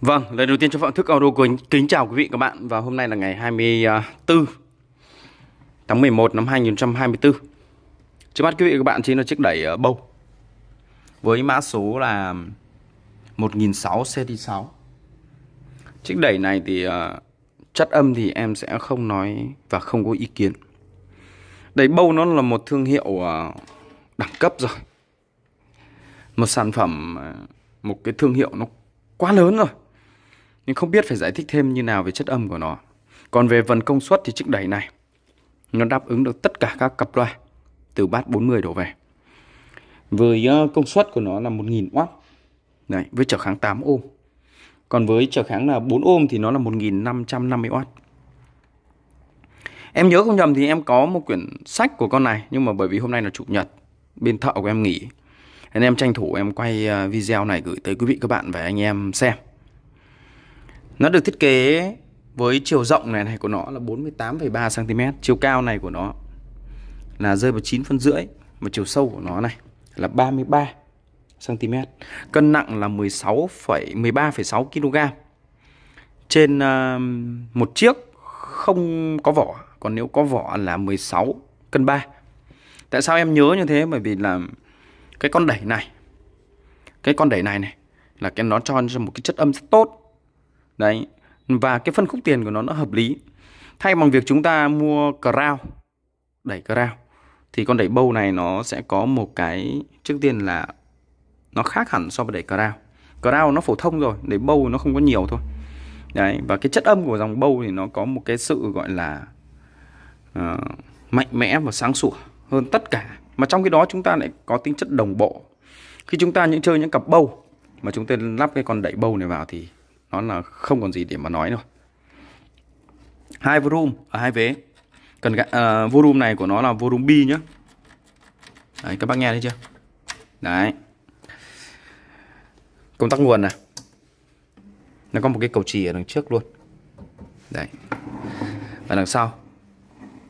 Vâng, lần đầu tiên cho phạm thức audio kính, chào quý vị các bạn và hôm nay là ngày 24 à, tháng 11 năm 2024. Trước mắt quý vị các bạn chính là chiếc đẩy à, bầu với mã số là 1006CT6. Chiếc đẩy này thì à, chất âm thì em sẽ không nói và không có ý kiến. Đẩy bầu nó là một thương hiệu đẳng cấp rồi. Một sản phẩm một cái thương hiệu nó quá lớn rồi nhưng không biết phải giải thích thêm như nào về chất âm của nó. Còn về phần công suất thì chiếc đẩy này nó đáp ứng được tất cả các cặp loa từ bát 40 đổ về. Với ờ, công suất của nó là 1000W. Đấy, với trở kháng 8 ohm. Còn với trở kháng là 4 ohm thì nó là 1550W. Em nhớ không nhầm thì em có một quyển sách của con này nhưng mà bởi vì hôm nay là chủ nhật, bên thợ của em nghỉ. Nên em tranh thủ em quay ờ, video này gửi tới quý vị các bạn và anh em xem. Nó được thiết kế với chiều rộng này này của nó là 48,3 cm, chiều cao này của nó là rơi vào 9 phân rưỡi và chiều sâu của nó này là 33 cm. Cân nặng là 16, 13,6 kg. Trên uh, một chiếc không có vỏ, còn nếu có vỏ là 16 cân 3. Tại sao em nhớ như thế? Bởi vì là cái con đẩy này, cái con đẩy này này là cái nó cho ra một cái chất âm rất tốt đấy và cái phân khúc tiền của nó nó hợp lý thay bằng việc chúng ta mua crown đẩy crown thì con đẩy bâu này nó sẽ có một cái trước tiên là nó khác hẳn so với đẩy crown crown nó phổ thông rồi đẩy bâu nó không có nhiều thôi đấy và cái chất âm của dòng bâu thì nó có một cái sự gọi là uh, mạnh mẽ và sáng sủa hơn tất cả mà trong cái đó chúng ta lại có tính chất đồng bộ khi chúng ta những chơi những cặp bâu mà chúng ta lắp cái con đẩy bâu này vào thì nó là không còn gì để mà nói nữa hai volume ở à, hai vế cần uh, volume này của nó là volume bi nhá đấy các bác nghe thấy chưa đấy công tắc nguồn này nó có một cái cầu chì ở đằng trước luôn đấy và đằng sau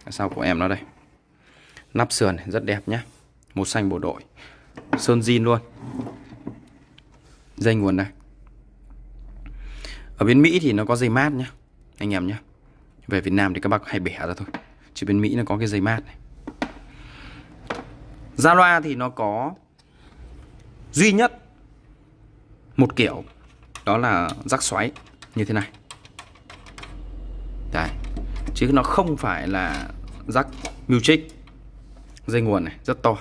đằng sau của em nó đây nắp sườn rất đẹp nhá màu xanh bộ đội sơn zin luôn dây nguồn này ở bên Mỹ thì nó có dây mát nhá anh em nhá về Việt Nam thì các bác hay bẻ ra thôi chứ bên Mỹ nó có cái dây mát này ra loa thì nó có duy nhất một kiểu đó là rắc xoáy như thế này Đấy. chứ nó không phải là rắc music dây nguồn này rất to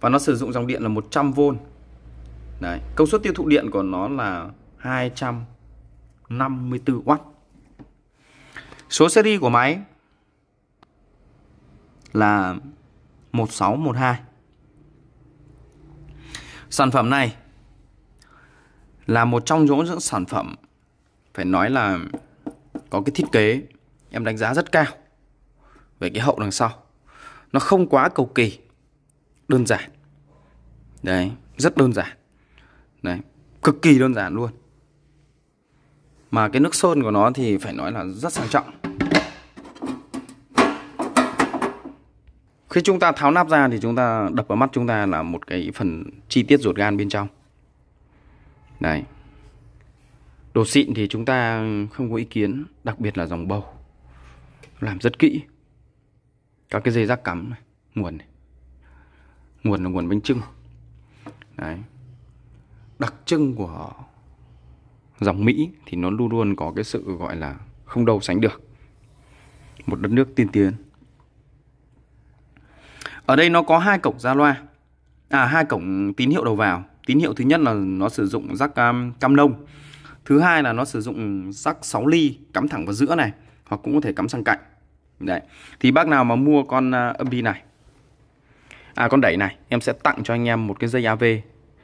và nó sử dụng dòng điện là 100V đấy công suất tiêu thụ điện của nó là 200 54W. Số seri của máy là 1612. Sản phẩm này là một trong những sản phẩm phải nói là có cái thiết kế em đánh giá rất cao về cái hậu đằng sau. Nó không quá cầu kỳ, đơn giản. Đấy, rất đơn giản. Đấy, cực kỳ đơn giản luôn mà cái nước sơn của nó thì phải nói là rất sang trọng khi chúng ta tháo nắp ra thì chúng ta đập vào mắt chúng ta là một cái phần chi tiết ruột gan bên trong này. đồ xịn thì chúng ta không có ý kiến đặc biệt là dòng bầu làm rất kỹ các cái dây rác cắm này, nguồn này. nguồn là nguồn bánh trưng đấy đặc trưng của dòng Mỹ thì nó luôn luôn có cái sự gọi là không đâu sánh được một đất nước tiên tiến ở đây nó có hai cổng ra loa à hai cổng tín hiệu đầu vào tín hiệu thứ nhất là nó sử dụng rắc um, cam lông thứ hai là nó sử dụng rắc 6 ly cắm thẳng vào giữa này hoặc cũng có thể cắm sang cạnh đấy thì bác nào mà mua con âm uh, đi này à con đẩy này em sẽ tặng cho anh em một cái dây AV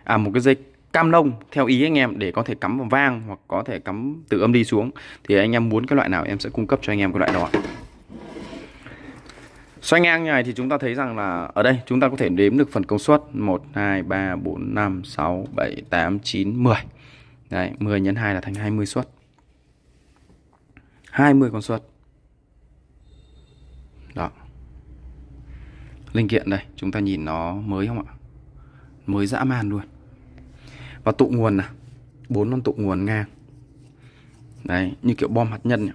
à một cái dây cam lông theo ý anh em để có thể cắm vào vang hoặc có thể cắm từ âm đi xuống thì anh em muốn cái loại nào em sẽ cung cấp cho anh em cái loại đó xoay ngang như này thì chúng ta thấy rằng là ở đây chúng ta có thể đếm được phần công suất 1 2 3 4 5 6 7 8 9 10 Đấy, 10 nhân 2 là thành 20 suất 20 con suất đó linh kiện đây chúng ta nhìn nó mới không ạ mới dã man luôn và tụ nguồn này bốn con tụ nguồn ngang đấy như kiểu bom hạt nhân này.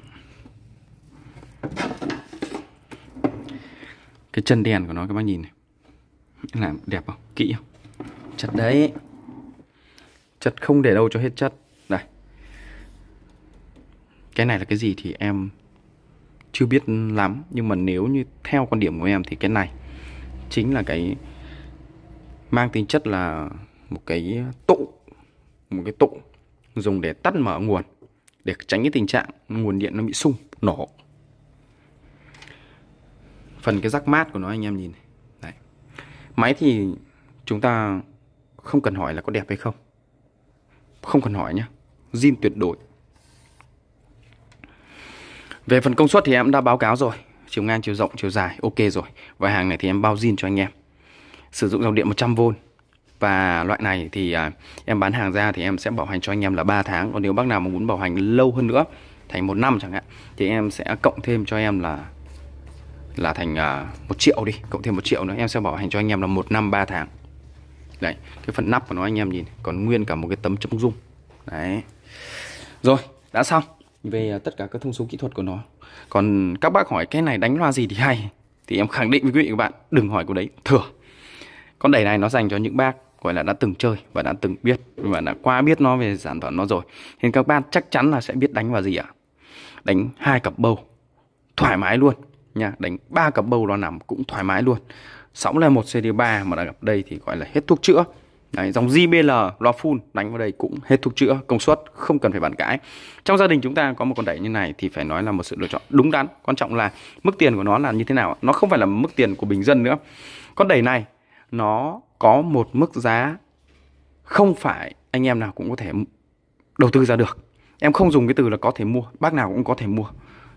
cái chân đèn của nó các bác nhìn này làm đẹp không kỹ không chất đấy chất không để đâu cho hết chất đây cái này là cái gì thì em chưa biết lắm nhưng mà nếu như theo quan điểm của em thì cái này chính là cái mang tính chất là một cái tụ một cái tụ dùng để tắt mở nguồn để tránh cái tình trạng nguồn điện nó bị sung nổ phần cái rắc mát của nó anh em nhìn Đấy. máy thì chúng ta không cần hỏi là có đẹp hay không không cần hỏi nhé zin tuyệt đối về phần công suất thì em đã báo cáo rồi chiều ngang chiều rộng chiều dài ok rồi và hàng này thì em bao zin cho anh em sử dụng dòng điện 100V và loại này thì à, em bán hàng ra thì em sẽ bảo hành cho anh em là 3 tháng còn nếu bác nào mà muốn bảo hành lâu hơn nữa thành một năm chẳng hạn thì em sẽ cộng thêm cho em là là thành à, một triệu đi cộng thêm một triệu nữa em sẽ bảo hành cho anh em là một năm 3 tháng đấy cái phần nắp của nó anh em nhìn còn nguyên cả một cái tấm chống rung đấy rồi đã xong về à, tất cả các thông số kỹ thuật của nó còn các bác hỏi cái này đánh loa gì thì hay thì em khẳng định với quý vị các bạn đừng hỏi cô đấy thừa con đẩy này nó dành cho những bác gọi là đã từng chơi và đã từng biết và đã qua biết nó về sản phẩm nó rồi nên các bạn chắc chắn là sẽ biết đánh vào gì ạ à? đánh hai cặp bầu thoải mái luôn nha đánh ba cặp bầu nó nằm cũng thoải mái luôn sóng là một cd 3 mà đã gặp đây thì gọi là hết thuốc chữa Đấy, dòng JBL loa full đánh vào đây cũng hết thuốc chữa, công suất không cần phải bàn cãi. Trong gia đình chúng ta có một con đẩy như này thì phải nói là một sự lựa chọn đúng đắn. Quan trọng là mức tiền của nó là như thế nào. Nó không phải là mức tiền của bình dân nữa. Con đẩy này nó có một mức giá không phải anh em nào cũng có thể đầu tư ra được em không dùng cái từ là có thể mua bác nào cũng có thể mua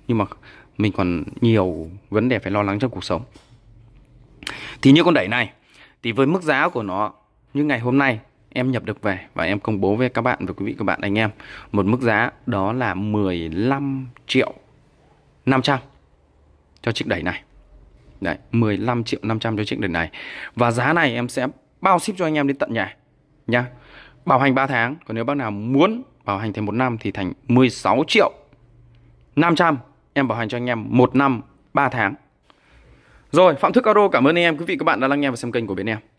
nhưng mà mình còn nhiều vấn đề phải lo lắng trong cuộc sống thì như con đẩy này thì với mức giá của nó như ngày hôm nay em nhập được về và em công bố với các bạn và quý vị các bạn anh em một mức giá đó là 15 triệu 500 cho chiếc đẩy này Đấy, 15 triệu 500 cho chiếc đợt này Và giá này em sẽ bao ship cho anh em đến tận nhà Nha Bảo hành 3 tháng Còn nếu bác nào muốn bảo hành thêm 1 năm thì thành 16 triệu 500 Em bảo hành cho anh em 1 năm 3 tháng Rồi Phạm Thức Auto cảm ơn anh em quý vị các bạn đã lắng nghe và xem kênh của bên em